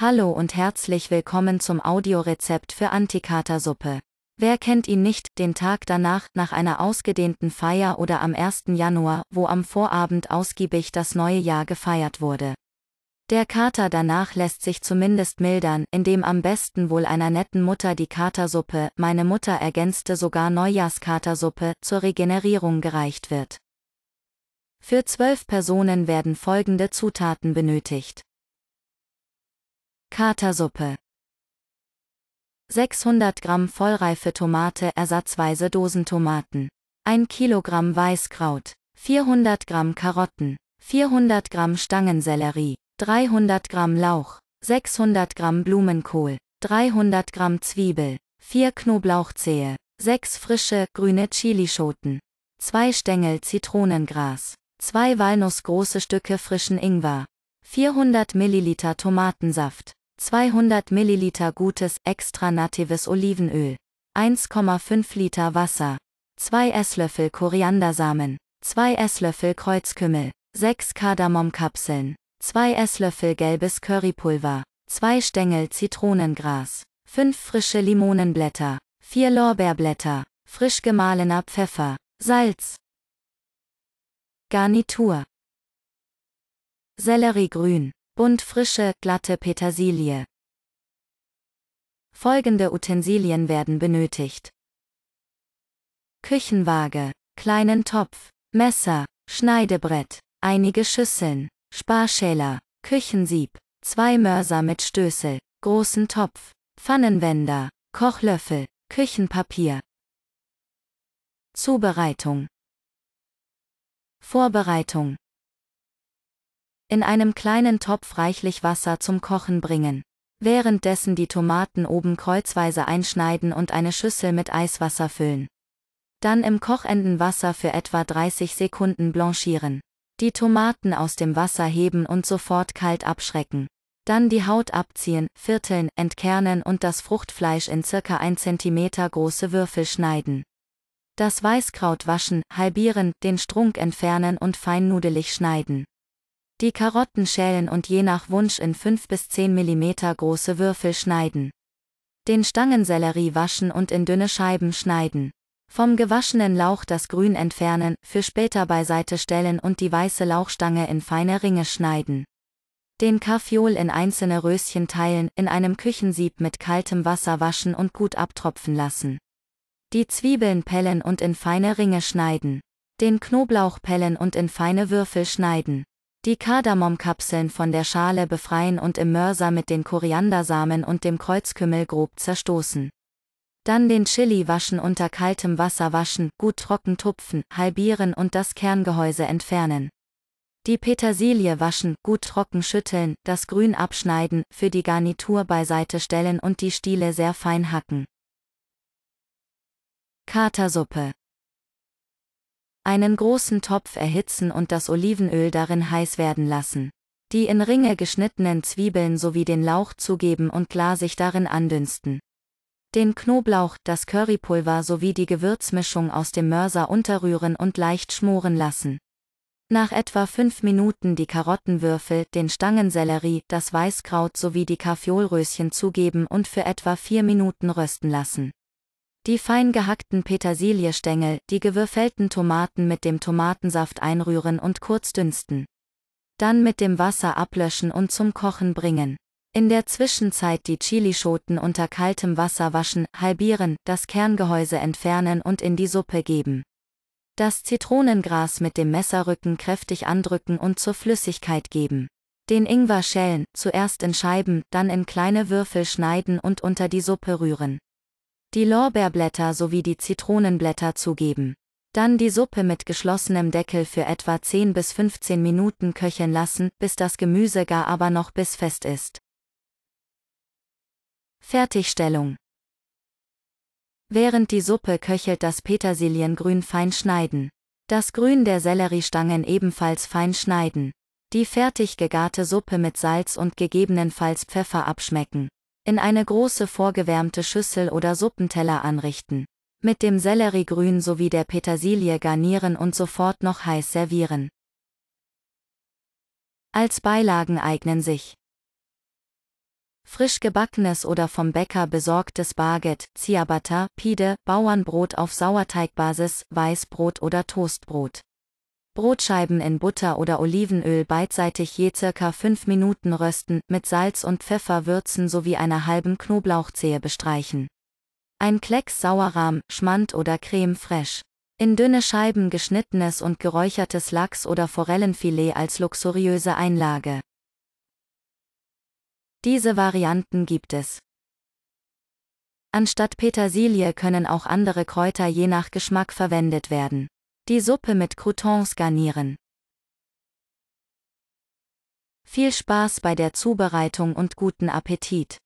Hallo und herzlich willkommen zum Audiorezept für Antikatersuppe. Wer kennt ihn nicht, den Tag danach, nach einer ausgedehnten Feier oder am 1. Januar, wo am Vorabend ausgiebig das neue Jahr gefeiert wurde. Der Kater danach lässt sich zumindest mildern, indem am besten wohl einer netten Mutter die Katersuppe, meine Mutter ergänzte sogar Neujahrskatersuppe, zur Regenerierung gereicht wird. Für zwölf Personen werden folgende Zutaten benötigt. Katersuppe 600 Gramm vollreife Tomate ersatzweise Dosentomaten, 1 Kilogramm Weißkraut, 400 Gramm Karotten, 400 Gramm Stangensellerie, 300 Gramm Lauch, 600 Gramm Blumenkohl, 300 Gramm Zwiebel, 4 Knoblauchzehe, 6 frische, grüne Chilischoten, 2 Stängel Zitronengras, 2 walnussgroße Stücke frischen Ingwer, 400 Milliliter Tomatensaft, 200 ml gutes, extra natives Olivenöl, 1,5 Liter Wasser, 2 Esslöffel Koriandersamen, 2 Esslöffel Kreuzkümmel, 6 Kardamomkapseln, 2 Esslöffel gelbes Currypulver, 2 Stängel Zitronengras, 5 frische Limonenblätter, 4 Lorbeerblätter, frisch gemahlener Pfeffer, Salz. Garnitur Selleriegrün Bunt frische, glatte Petersilie. Folgende Utensilien werden benötigt. Küchenwaage, kleinen Topf, Messer, Schneidebrett, einige Schüsseln, Sparschäler, Küchensieb, zwei Mörser mit Stößel, großen Topf, Pfannenwender, Kochlöffel, Küchenpapier. Zubereitung Vorbereitung in einem kleinen Topf reichlich Wasser zum Kochen bringen. Währenddessen die Tomaten oben kreuzweise einschneiden und eine Schüssel mit Eiswasser füllen. Dann im kochenden Wasser für etwa 30 Sekunden blanchieren. Die Tomaten aus dem Wasser heben und sofort kalt abschrecken. Dann die Haut abziehen, vierteln, entkernen und das Fruchtfleisch in circa 1 cm große Würfel schneiden. Das Weißkraut waschen, halbieren, den Strunk entfernen und fein nudelig schneiden. Die Karotten schälen und je nach Wunsch in 5 bis 10 mm große Würfel schneiden. Den Stangensellerie waschen und in dünne Scheiben schneiden. Vom gewaschenen Lauch das Grün entfernen, für später beiseite stellen und die weiße Lauchstange in feine Ringe schneiden. Den Karfiol in einzelne Röschen teilen, in einem Küchensieb mit kaltem Wasser waschen und gut abtropfen lassen. Die Zwiebeln pellen und in feine Ringe schneiden. Den Knoblauch pellen und in feine Würfel schneiden. Die Kardamomkapseln von der Schale befreien und im Mörser mit den Koriandersamen und dem Kreuzkümmel grob zerstoßen. Dann den Chili waschen unter kaltem Wasser waschen, gut trocken tupfen, halbieren und das Kerngehäuse entfernen. Die Petersilie waschen, gut trocken schütteln, das Grün abschneiden, für die Garnitur beiseite stellen und die Stiele sehr fein hacken. Katersuppe einen großen Topf erhitzen und das Olivenöl darin heiß werden lassen. Die in Ringe geschnittenen Zwiebeln sowie den Lauch zugeben und glasig darin andünsten. Den Knoblauch, das Currypulver sowie die Gewürzmischung aus dem Mörser unterrühren und leicht schmoren lassen. Nach etwa fünf Minuten die Karottenwürfel, den Stangensellerie, das Weißkraut sowie die Kaffeolröschen zugeben und für etwa vier Minuten rösten lassen. Die fein gehackten Petersiliestängel, die gewürfelten Tomaten mit dem Tomatensaft einrühren und kurz dünsten. Dann mit dem Wasser ablöschen und zum Kochen bringen. In der Zwischenzeit die Chilischoten unter kaltem Wasser waschen, halbieren, das Kerngehäuse entfernen und in die Suppe geben. Das Zitronengras mit dem Messerrücken kräftig andrücken und zur Flüssigkeit geben. Den Ingwer schälen, zuerst in Scheiben, dann in kleine Würfel schneiden und unter die Suppe rühren die Lorbeerblätter sowie die Zitronenblätter zugeben. Dann die Suppe mit geschlossenem Deckel für etwa 10 bis 15 Minuten köcheln lassen, bis das Gemüse gar aber noch bissfest ist. Fertigstellung Während die Suppe köchelt das Petersiliengrün fein schneiden. Das Grün der Selleriestangen ebenfalls fein schneiden. Die fertig gegarte Suppe mit Salz und gegebenenfalls Pfeffer abschmecken in eine große vorgewärmte Schüssel oder Suppenteller anrichten. Mit dem Selleriegrün sowie der Petersilie garnieren und sofort noch heiß servieren. Als Beilagen eignen sich frisch gebackenes oder vom Bäcker besorgtes Baguette, Ciabatta, Pide, Bauernbrot auf Sauerteigbasis, Weißbrot oder Toastbrot. Brotscheiben in Butter oder Olivenöl beidseitig je circa 5 Minuten rösten, mit Salz und Pfeffer würzen sowie einer halben Knoblauchzehe bestreichen. Ein Klecks Sauerrahm, Schmand oder Creme fraiche. In dünne Scheiben geschnittenes und geräuchertes Lachs- oder Forellenfilet als luxuriöse Einlage. Diese Varianten gibt es. Anstatt Petersilie können auch andere Kräuter je nach Geschmack verwendet werden. Die Suppe mit Croutons garnieren. Viel Spaß bei der Zubereitung und guten Appetit!